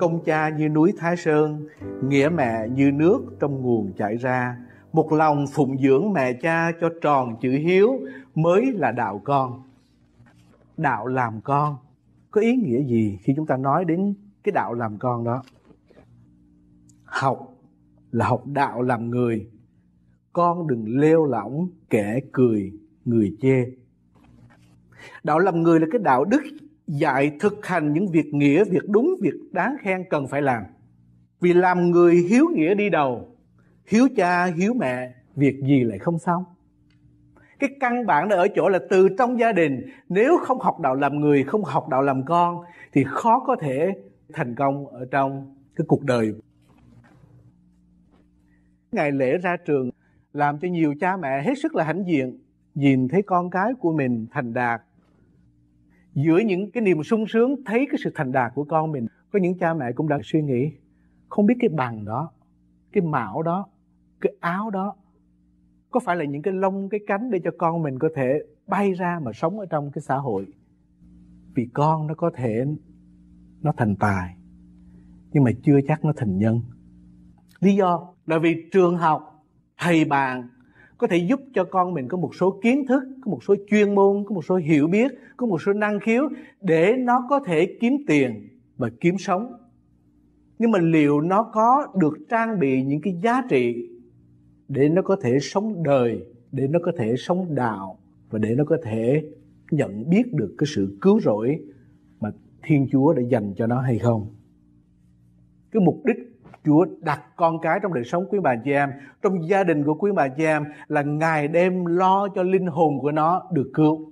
công cha như núi Thái Sơn, nghĩa mẹ như nước trong nguồn chảy ra. Một lòng phụng dưỡng mẹ cha cho tròn chữ hiếu mới là đạo con. Đạo làm con có ý nghĩa gì khi chúng ta nói đến cái đạo làm con đó? Học là học đạo làm người. Con đừng lêu lỏng kẻ cười người chê. Đạo làm người là cái đạo đức dạy thực hành những việc nghĩa, việc đúng, việc đáng khen cần phải làm. Vì làm người hiếu nghĩa đi đầu, hiếu cha, hiếu mẹ, việc gì lại không xong. Cái căn bản đó ở chỗ là từ trong gia đình, nếu không học đạo làm người, không học đạo làm con, thì khó có thể thành công ở trong cái cuộc đời. Ngày lễ ra trường làm cho nhiều cha mẹ hết sức là hãnh diện, nhìn thấy con cái của mình thành đạt, giữa những cái niềm sung sướng thấy cái sự thành đạt của con mình có những cha mẹ cũng đã suy nghĩ không biết cái bằng đó cái mão đó cái áo đó có phải là những cái lông cái cánh để cho con mình có thể bay ra mà sống ở trong cái xã hội vì con nó có thể nó thành tài nhưng mà chưa chắc nó thành nhân lý do là vì trường học thầy bạn có thể giúp cho con mình có một số kiến thức có một số chuyên môn có một số hiểu biết có một số năng khiếu để nó có thể kiếm tiền và kiếm sống nhưng mà liệu nó có được trang bị những cái giá trị để nó có thể sống đời để nó có thể sống đạo và để nó có thể nhận biết được cái sự cứu rỗi mà thiên chúa đã dành cho nó hay không cái mục đích Chúa đặt con cái trong đời sống quý bà chị em, trong gia đình của quý bà chị em là ngày đêm lo cho linh hồn của nó được cứu.